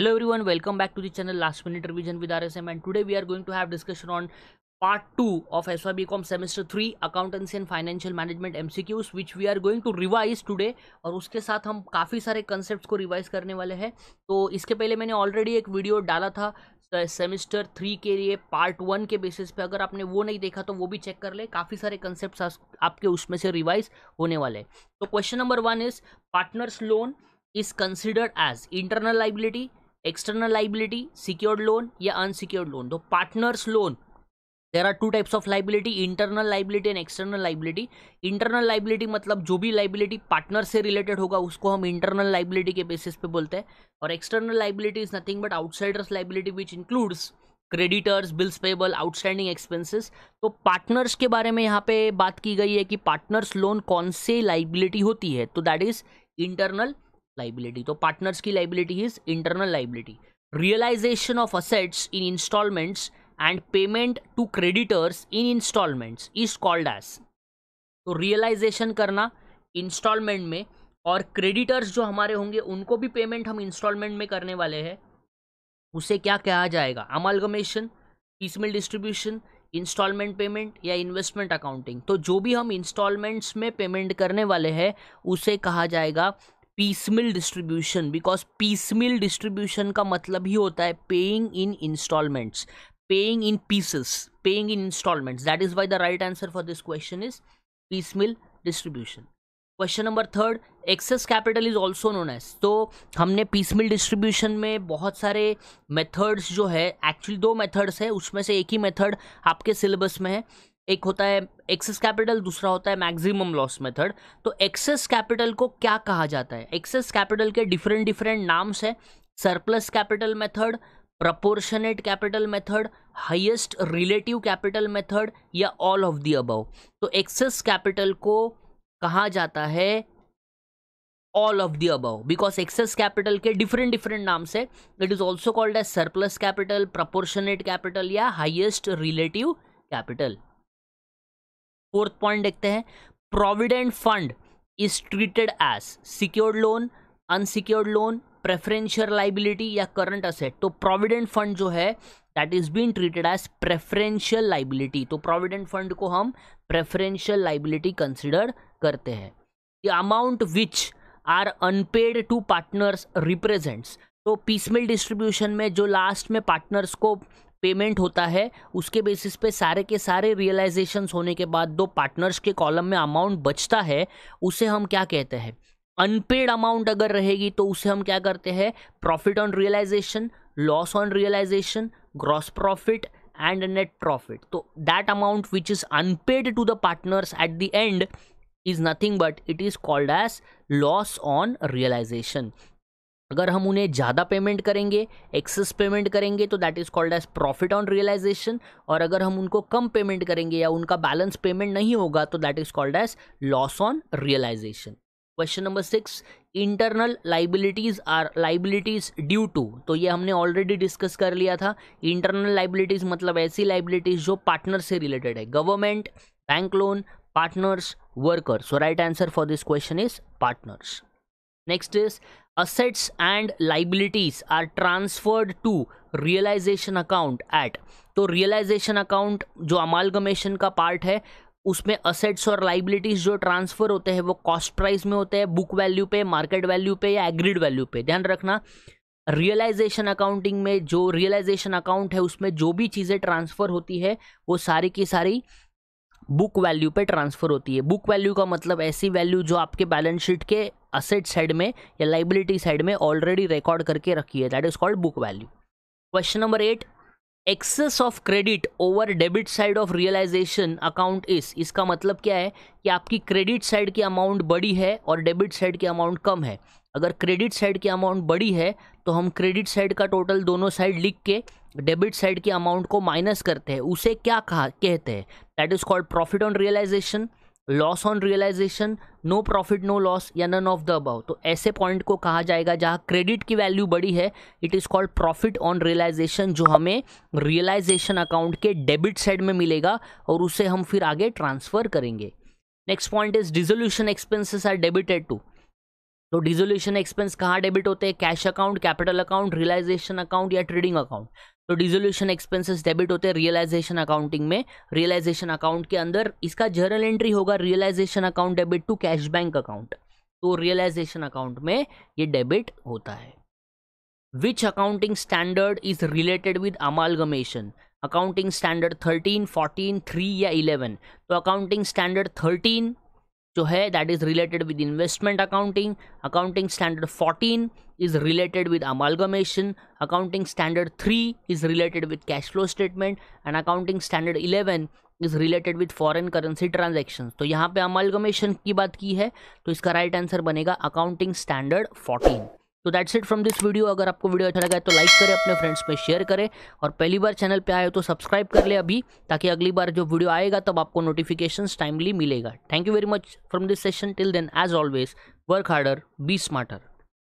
hello everyone welcome back to the channel last minute revision with R S M and today we are going to have discussion on part two of S Y B com semester three accountancy and financial management M C Qs which we are going to revise today और उसके साथ हम काफ़ी सारे concept को revise करने वाले हैं तो इसके पहले मैंने ऑलरेडी एक वीडियो डाला था सेमेस्टर थ्री के लिए पार्ट वन के बेसिस पे अगर आपने वो नहीं देखा तो वो भी चेक कर ले काफ़ी सारे कंसेप्ट आपके उसमें से रिवाइज होने वाले तो question number one is partners loan is considered as internal liability external liability secured loan या अनसिक्योर्ड लोन तो partners loan there are two types of liability internal liability and external liability internal liability मतलब जो भी liability partner से related होगा उसको हम internal liability के बेसिस पे बोलते हैं और external liability is nothing but outsiders liability which includes creditors bills payable outstanding expenses तो पार्टनर्स के बारे में यहाँ पे बात की गई है कि पार्टनर्स लोन कौन से लाइबिलिटी होती है तो दैट इज इंटरनल लाइबिलिटी तो पार्टनर्स की liability is internal liability realisation of assets in instalments and payment to creditors in instalments is called as तो रियलाइजेशन करना इंस्टॉलमेंट में और क्रेडिटर्स जो हमारे होंगे उनको भी पेमेंट हम इंस्टॉलमेंट में करने वाले हैं उसे क्या कहा जाएगा amalgamation piecemeal distribution instalment payment या इन्वेस्टमेंट अकाउंटिंग तो जो भी हम इंस्टॉलमेंट्स में पेमेंट करने वाले हैं उसे कहा जाएगा piecemeal distribution because piecemeal distribution का मतलब ही होता है paying in instalments paying in pieces paying in instalments that is why the right answer for this question is piecemeal distribution question number third excess capital is also known as तो हमने piecemeal distribution में बहुत सारे methods जो है actually दो methods है उसमें से एक ही मेथड आपके सिलेबस में है एक होता है एक्सेस कैपिटल दूसरा होता है मैक्सिमम लॉस मेथड तो एक्सेस कैपिटल को क्या कहा जाता है एक्सेस कैपिटल के डिफरेंट डिफरेंट नाम्स है surplus capital method proportionate capital method highest relative capital method या ऑल ऑफ दी अबव तो एक्सेस कैपिटल को कहा जाता है all of the above because excess capital के डिफरेंट डिफरेंट नाम से it is also called as surplus capital proportionate capital या highest relative capital fourth point देखते हैं provident fund is treated as secured loan unsecured loan preferential liability या current asset तो provident fund जो है that is been treated as preferential liability तो provident fund को हम प्रेफरेंशियल लाइबिलिटी कंसिडर करते हैं the amount which are unpaid to partners represents तो पीसमिल डिस्ट्रीब्यूशन में जो लास्ट में पार्टनर्स को पेमेंट होता है उसके बेसिस पे सारे के सारे रियलाइजेशंस होने के बाद दो पार्टनर्स के कॉलम में अमाउंट बचता है उसे हम क्या कहते हैं अनपेड अमाउंट अगर रहेगी तो उसे हम क्या करते हैं profit on realisation loss on realisation gross profit and net profit तो that amount which is unpaid to the partners at the end is nothing but it is called as loss on realisation अगर हम उन्हें ज़्यादा payment करेंगे access payment करेंगे तो that is called as profit on realisation और अगर हम उनको कम पेमेंट करेंगे या उनका बैलेंस पेमेंट नहीं होगा तो that is called as loss on realisation question number six internal liabilities are liabilities due to तो ये हमने ऑलरेडी डिस्कस कर लिया था इंटरनल लाइबिलिटीज़ मतलब ऐसी लाइबिलिटीज़ जो पार्टनर से रिलेटेड है government bank loan partners workers so right answer for this question is partners next is assets and liabilities are transferred to realization account at तो realization account जो amalgamation का part है उसमें assets और liabilities जो transfer होते हैं वो कॉस्ट प्राइस में होते हैं बुक वैल्यू पे मार्केट वैल्यू पे या एग्रीड वैल्यू पे ध्यान रखना रियलाइजेशन अकाउंटिंग में जो रियलाइजेशन अकाउंट है उसमें जो भी चीज़ें ट्रांसफ़र होती है वो सारी की सारी बुक वैल्यू पे ट्रांसफ़र होती है बुक वैल्यू का मतलब ऐसी वैल्यू जो आपके बैलेंस शीट के असेट साइड में या लाइबिलिटी साइड में ऑलरेडी रिकॉर्ड करके रखी है that is called book value question number eight excess of credit over debit side of realisation account इस इसका मतलब क्या है कि आपकी क्रेडिट साइड की अमाउंट बड़ी है और डेबिट साइड की अमाउंट कम है अगर क्रेडिट साइड की अमाउंट बड़ी है तो हम क्रेडिट साइड का टोटल दोनों साइड लिख के डेबिट साइड की अमाउंट को माइनस करते हैं उसे क्या कहा कहते हैं that is called profit on realisation loss on realisation no profit no loss या नन ऑफ द अबाउ तो ऐसे पॉइंट को कहा जाएगा जहाँ क्रेडिट की वैल्यू बड़ी है it is called profit on realisation जो हमें रियलाइजेशन अकाउंट के डेबिट साइड में मिलेगा और उसे हम फिर आगे ट्रांसफ़र करेंगे next point is dissolution expenses are debited to तो डिजोल्यूशन एक्सपेंस कहाँ डेबिट होते हैं cash account capital account realisation account या ट्रेडिंग अकाउंट तो डिजोल्यूशन एक्सपेंसेस डेबिट होते हैं रियलाइजेशन अकाउंटिंग में रियलाइजेशन अकाउंट के अंदर इसका जर्नल एंट्री होगा realisation account debit to cash bank account तो रियलाइजेशन अकाउंट में ये डेबिट होता है which accounting standard is related with amalgamation accounting standard thirteen fourteen three या इलेवन तो अकाउंटिंग स्टैंडर्ड थर्टीन जो है that is related with investment accounting accounting standard fourteen is related with amalgamation accounting standard three is related with cash flow statement and accounting standard eleven is related with foreign currency transaction तो यहाँ पे amalgamation की बात की है तो इसका right right answer बनेगा अकाउंटिंग स्टैंडर्ड फोर्टीन तो that's it from this video अगर आपको वीडियो अच्छा लगा है तो लाइक करें अपने फ्रेंड्स में शेयर करें और पहली बार चैनल पे आए तो सब्सक्राइब कर ले अभी ताकि अगली बार जो वीडियो आएगा तब आपको नोटिफिकेशन टाइमली मिलेगा thank you very much from this session till then as always work harder be smarter